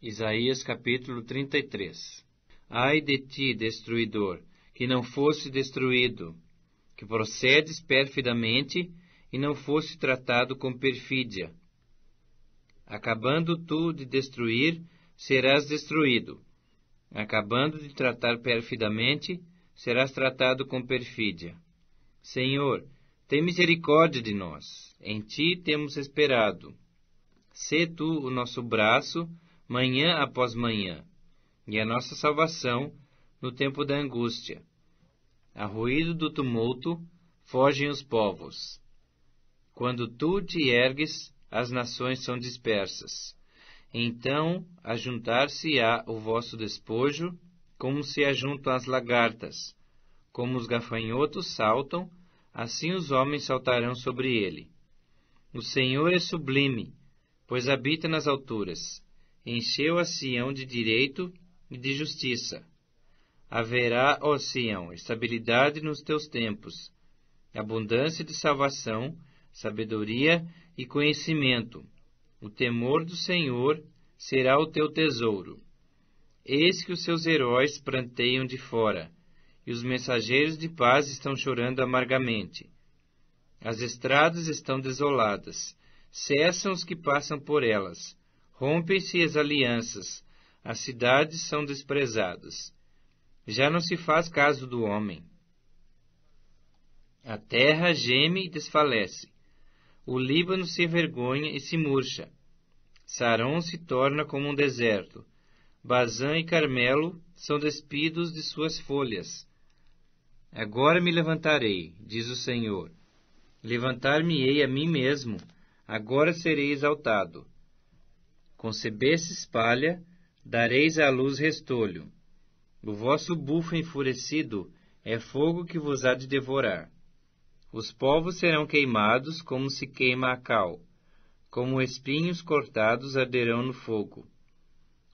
Isaías capítulo 33 Ai de ti, destruidor, que não fosse destruído, que procedes perfidamente e não fosse tratado com perfídia. Acabando tu de destruir, serás destruído. Acabando de tratar perfidamente, serás tratado com perfídia. Senhor, tem misericórdia de nós. Em ti temos esperado. Sê tu o nosso braço manhã após manhã, e é a nossa salvação no tempo da angústia. A ruído do tumulto fogem os povos. Quando tu te ergues, as nações são dispersas. Então ajuntar-se-á o vosso despojo, como se ajuntam as lagartas. Como os gafanhotos saltam, assim os homens saltarão sobre ele. O Senhor é sublime, pois habita nas alturas encheu a Sião de direito e de justiça. Haverá, ó Sião, estabilidade nos teus tempos, abundância de salvação, sabedoria e conhecimento. O temor do Senhor será o teu tesouro. Eis que os seus heróis pranteiam de fora, e os mensageiros de paz estão chorando amargamente. As estradas estão desoladas, cessam os que passam por elas Rompem-se as alianças, as cidades são desprezadas. Já não se faz caso do homem. A terra geme e desfalece. O Líbano se envergonha e se murcha. Saron se torna como um deserto. Bazã e Carmelo são despidos de suas folhas. Agora me levantarei, diz o Senhor. Levantar-me-ei a mim mesmo. Agora serei exaltado concebesse espalha, dareis à luz restolho. O vosso bufo enfurecido é fogo que vos há de devorar. Os povos serão queimados como se queima a cal, como espinhos cortados arderão no fogo.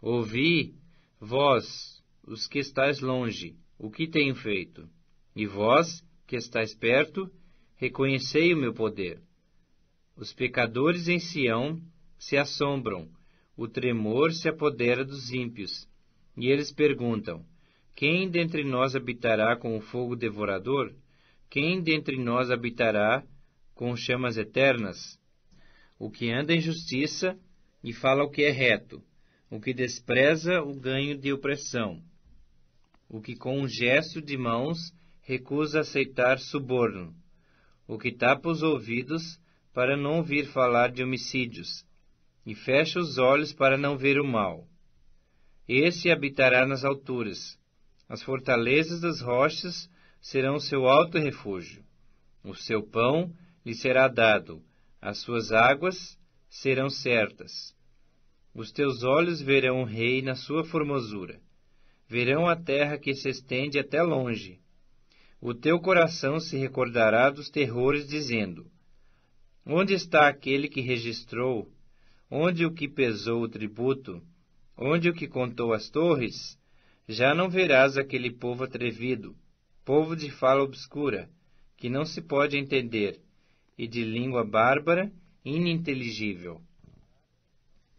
Ouvi, vós, os que estáis longe, o que tenho feito, e vós, que estáis perto, reconhecei o meu poder. Os pecadores em Sião se assombram, o tremor se apodera dos ímpios, e eles perguntam: Quem dentre nós habitará com o fogo devorador? Quem dentre nós habitará com chamas eternas? O que anda em justiça e fala o que é reto, o que despreza o ganho de opressão, o que com um gesto de mãos recusa aceitar suborno, o que tapa os ouvidos para não ouvir falar de homicídios e fecha os olhos para não ver o mal. Esse habitará nas alturas. As fortalezas das rochas serão seu alto refúgio. O seu pão lhe será dado, as suas águas serão certas. Os teus olhos verão o rei na sua formosura. Verão a terra que se estende até longe. O teu coração se recordará dos terrores, dizendo: Onde está aquele que registrou onde o que pesou o tributo, onde o que contou as torres, já não verás aquele povo atrevido, povo de fala obscura, que não se pode entender, e de língua bárbara, ininteligível.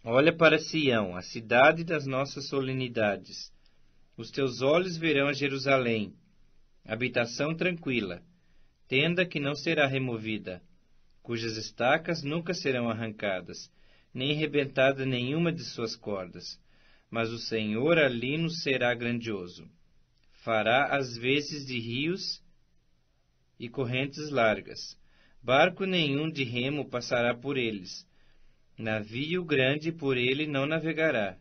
Olha para Sião, a cidade das nossas solenidades. Os teus olhos verão a Jerusalém, habitação tranquila, tenda que não será removida, cujas estacas nunca serão arrancadas, nem rebentada nenhuma de suas cordas. Mas o Senhor ali nos será grandioso. Fará as vezes de rios e correntes largas. Barco nenhum de remo passará por eles. Navio grande por ele não navegará.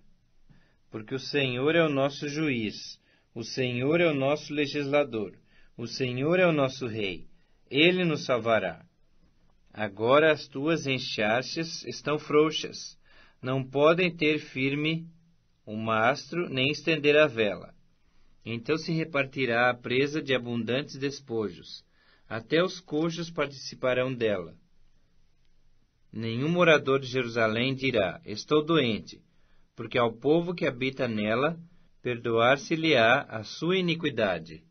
Porque o Senhor é o nosso juiz, o Senhor é o nosso legislador, o Senhor é o nosso rei. Ele nos salvará. Agora as tuas enxarches estão frouxas, não podem ter firme o mastro nem estender a vela. Então se repartirá a presa de abundantes despojos, até os coxos participarão dela. Nenhum morador de Jerusalém dirá: Estou doente, porque ao povo que habita nela perdoar-se-lhe-á a sua iniquidade.